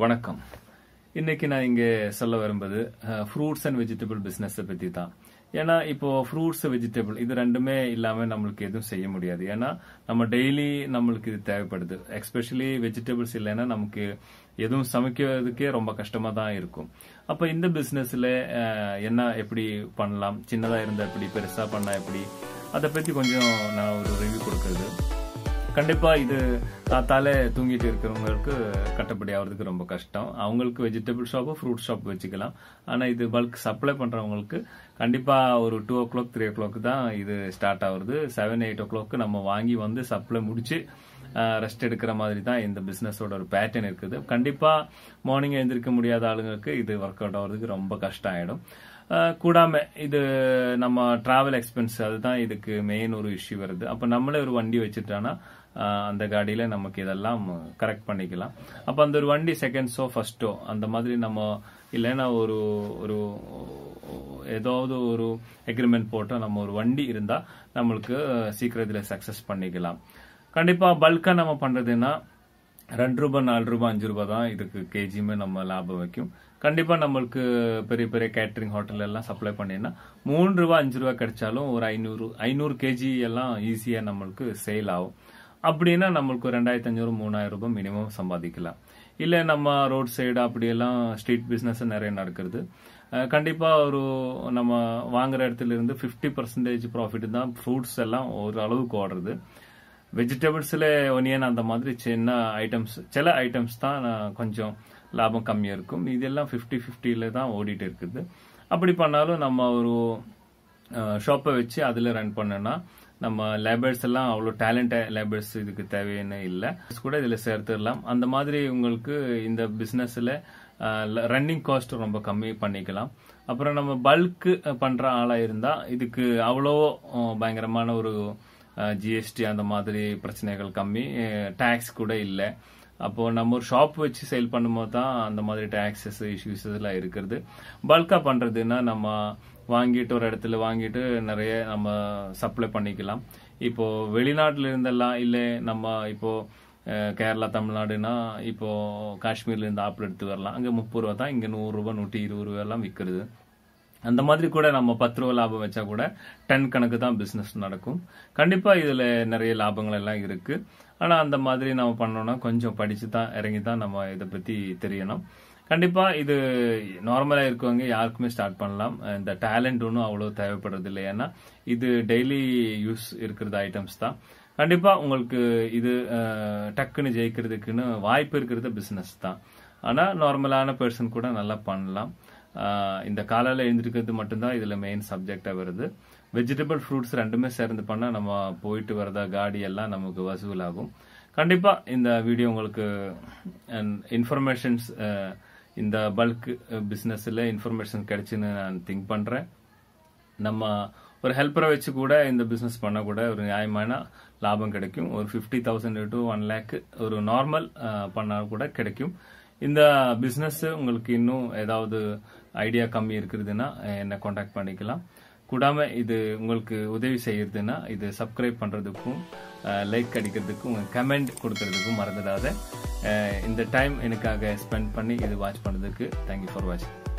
வணக்கம் இன்னைக்கு நான் இங்கே சொல்ல வரும்போது ஃப்ரூட்ஸ் அண்ட் வெஜிடபிள் பிஸ்னஸை பற்றி தான் ஏன்னா இப்போ ஃப்ரூட்ஸ் வெஜிடபிள் இது ரெண்டுமே இல்லாமல் நம்மளுக்கு எதுவும் செய்ய முடியாது ஏன்னா நம்ம டெய்லி நம்மளுக்கு இது தேவைப்படுது எக்ஸ்பெஷலி வெஜிடபிள்ஸ் இல்லைன்னா நமக்கு எதுவும் சமைக்கிறதுக்கே ரொம்ப கஷ்டமாக தான் இருக்கும் அப்போ இந்த பிஸ்னஸில் என்ன எப்படி பண்ணலாம் சின்னதாக இருந்தால் எப்படி பெருசாக பண்ணால் எப்படி அதை பற்றி கொஞ்சம் நான் ஒரு ரிவ்யூ கொடுக்குறது கண்டிப்பாக இது காத்தாலே தூங்கிட்டு இருக்கிறவங்களுக்கு கட்டுப்படி ஆகிறதுக்கு ரொம்ப கஷ்டம் அவங்களுக்கு வெஜிடபிள் ஷாப்போ ஃப்ரூட் ஷாப் வச்சுக்கலாம் ஆனால் இது பல்க் சப்ளை பண்ணுறவங்களுக்கு கண்டிப்பாக ஒரு two o'clock three o'clock தான் இது ஸ்டார்ட் ஆகுது செவன் எயிட் ஓ கிளாக்கு நம்ம வாங்கி வந்து சப்ளை முடிச்சு ரெஸ்ட் எடுக்கிற மாதிரி தான் இந்த பிஸ்னஸோட ஒரு பேட்டர்ன் இருக்குது கண்டிப்பாக மார்னிங் எழுந்திருக்க முடியாத ஆளுங்களுக்கு இது ஒர்க் அவுட் ஆகிறதுக்கு ரொம்ப கஷ்டம் ஆகிடும் கூடாம இது நம்ம ட்ராவல் எக்ஸ்பென்ஸ் அதுதான் இதுக்கு மெயின் ஒரு இஷ்யூ வருது அப்போ நம்மளே ஒரு வண்டி வச்சுட்டோம்னா அந்த காடியில நமக்கு இதெல்லாம் கரெக்ட் பண்ணிக்கலாம் அப்ப அந்த ஒரு வண்டி செகண்ட்ஸோ ஃபர்ஸ்டோ அந்த மாதிரி நம்ம இல்லைன்னா ஒரு ஒரு ஏதாவது ஒரு எக்ரிமெண்ட் போட்டால் நம்ம ஒரு வண்டி இருந்தா நம்மளுக்கு சீக்கிரம் சக்சஸ் சக்ஸஸ் பண்ணிக்கலாம் கண்டிப்பா பல்கா நம்ம பண்றதுன்னா ரெண்டு ரூபாய் நாலு ரூபாய் அஞ்சு ரூபாய் தான் இதுக்கு கேஜியுமே நம்ம லாபம் வைக்கும் கண்டிப்பாக நம்மளுக்கு பெரிய பெரிய கேட்ரிங் ஹோட்டல் எல்லாம் சப்ளை பண்ணினா மூணு ரூபா அஞ்சு ரூபா கிடைச்சாலும் ஒரு ஐநூறு ஐநூறு கேஜி எல்லாம் ஈஸியாக நம்மளுக்கு சேல் ஆகும் அப்படின்னா நம்மளுக்கு ரெண்டாயிரத்தி அஞ்சூறு மூணாயிரம் ரூபாய் மினிமம் சம்பாதிக்கலாம் இல்லை நம்ம ரோட் சைடு அப்படியெல்லாம் ஸ்ட்ரீட் பிஸ்னஸ் நிறைய நடக்கிறது கண்டிப்பாக ஒரு நம்ம வாங்குற இடத்துல இருந்து ஃபிஃப்டி பர்சன்டேஜ் ப்ராஃபிட் தான் ஃப்ரூட்ஸ் எல்லாம் ஒரு அளவுக்கு ஓடுறது வெஜிடபிள்ஸில் ஒனியன் அந்த மாதிரி சின்ன ஐட்டம்ஸ் சில ஐட்டம்ஸ் தான் கொஞ்சம் லாபம் கம்மியாக இருக்கும் இதெல்லாம் ஃபிஃப்டி ஃபிஃப்டியில் தான் ஓடிட்டு இருக்குது அப்படி பண்ணாலும் நம்ம ஒரு ஷாப்பை வச்சு அதில் ரன் பண்ணோன்னா நம்ம லேபர்ஸ் எல்லாம் அவ்வளோ டேலண்ட் லேபர்ஸ் இதுக்கு தேவையான இல்லை கூட இதில் சேர்த்துடலாம் அந்த மாதிரி உங்களுக்கு இந்த பிஸ்னஸில் ரன்னிங் காஸ்ட் ரொம்ப கம்மி பண்ணிக்கலாம் அப்புறம் நம்ம பல்க்கு பண்ணுற ஆளாக இருந்தால் இதுக்கு அவ்வளோ பயங்கரமான ஒரு ஜிஎஸ்டி அந்த மாதிரி பிரச்சனைகள் கம்மி டேக்ஸ் கூட இல்லை அப்போ நம்ம ஒரு ஷாப் வச்சு சேல் பண்ணும்போது தான் அந்த மாதிரி டாக்ஸஸ் இஷ்யூஸ் இதெல்லாம் இருக்கிறது பல்கா பண்றதுன்னா நம்ம வாங்கிட்டு ஒரு இடத்துல வாங்கிட்டு நிறைய நம்ம சப்ளை பண்ணிக்கலாம் இப்போ வெளிநாட்டுல இருந்தெல்லாம் இல்லை நம்ம இப்போ கேரளா தமிழ்நாடுனா இப்போ காஷ்மீர்ல இருந்து ஆப்பிள் எடுத்து வரலாம் அங்கே முப்பது ரூபா தான் இங்கே நூறுரூபா நூற்றி இருபது ரூபாயெல்லாம் விற்கிறது அந்த மாதிரி கூட நம்ம பத்து ரூபா லாபம் வச்சா கூட டென் கணக்கு தான் பிஸ்னஸ் நடக்கும் கண்டிப்பாக இதில் நிறைய லாபங்கள் எல்லாம் இருக்குது ஆனால் அந்த மாதிரி நம்ம பண்ணோன்னா கொஞ்சம் படித்து தான் இறங்கி தான் நம்ம இதை பற்றி தெரியணும் கண்டிப்பாக இது நார்மலாக இருக்கவங்க யாருக்குமே ஸ்டார்ட் பண்ணலாம் இந்த டேலண்ட் ஒன்றும் அவ்வளோ தேவைப்படுறது இல்லை ஏன்னா இது டெய்லி யூஸ் இருக்கிறது ஐட்டம்ஸ் தான் கண்டிப்பாக உங்களுக்கு இது டக்குன்னு ஜெயிக்கிறதுக்குன்னு வாய்ப்பு இருக்கிறது பிஸ்னஸ் தான் ஆனால் நார்மலான பர்சன் கூட நல்லா பண்ணலாம் இந்த காலையில் எழுந்திருக்கிறது மட்டும்தான் இதில் மெயின் சப்ஜெக்டாக வருது வெஜிடபிள் ஃப்ரூட்ஸ் ரெண்டுமே சேர்ந்து பண்ணால் நம்ம போயிட்டு வரதா காடி எல்லாம் நமக்கு வசூலாகும் கண்டிப்பாக இந்த வீடியோ உங்களுக்கு இன்ஃபர்மேஷன்ஸ் இந்த பல்க் பிஸ்னஸில் இன்ஃபர்மேஷன் கிடைச்சுன்னு நான் திங்க் பண்ணுறேன் நம்ம ஒரு ஹெல்ப்பரை வச்சு கூட இந்த பிஸ்னஸ் பண்ணக்கூட ஒரு நியாயமான லாபம் கிடைக்கும் ஒரு fifty thousand to one lakh ஒரு நார்மல் பண்ணால் கூட கிடைக்கும் இந்த பிஸ்னஸ் உங்களுக்கு இன்னும் ஏதாவது ஐடியா கம்மி இருக்குதுன்னா என்னை காண்டாக்ட் பண்ணிக்கலாம் கூடாம இது உங்களுக்கு உதவி செய்யறதுன்னா இது சப்ஸ்கிரைப் பண்றதுக்கும் லைக் அடிக்கிறதுக்கும் கமெண்ட் கொடுக்கறதுக்கும் மறந்துடாத இந்த டைம் எனக்காக ஸ்பெண்ட் பண்ணி இது வாட்ச் பண்ணதுக்கு தேங்க்யூ ஃபார் வாட்சிங்